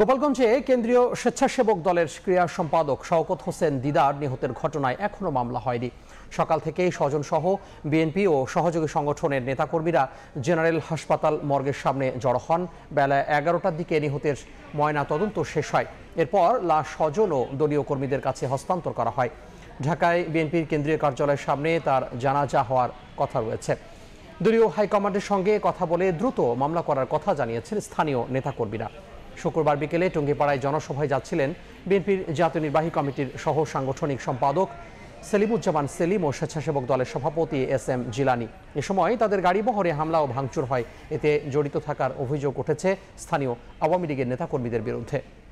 গোপালগঞ্জে কেন্দ্রীয় স্বেচ্ছাসেবক দলের ক্রিয়া সম্পাদক শওকত হোসেন দিদার নিহতের ঘটনায় এখনও মামলা হয়নি সকাল থেকেই স্বজনসহ বিএনপি ও সহযোগী সংগঠনের নেতাকর্মীরা জেনারেল হাসপাতাল মর্গের সামনে জড়ো হন বেলা এগারোটার দিকে নিহতের ময়না তদন্ত শেষ হয় এরপর লাশ স্বজন ও দলীয় কর্মীদের কাছে হস্তান্তর করা হয় ঢাকায় বিএনপির কেন্দ্রীয় কার্যালয়ের সামনে তার জানাজা হওয়ার কথা রয়েছে দলীয় হাইকমান্ডের সঙ্গে কথা বলে দ্রুত মামলা করার কথা জানিয়েছেন স্থানীয় নেতাকর্মীরা শুক্রবার বিকেলে টুঙ্গিপাড়ায় জনসভায় যাচ্ছিলেন বিএনপির জাতীয় নির্বাহী কমিটির সহ সাংগঠনিক সম্পাদক সেলিমুজ্জামান সেলিম ও স্বেচ্ছাসেবক দলের সভাপতি এস এম জিলানি এ সময় তাদের গাড়িবহরে হামলা ও ভাঙচুর হয় এতে জড়িত থাকার অভিযোগ উঠেছে স্থানীয় আওয়ামী লীগের নেতাকর্মীদের বিরুদ্ধে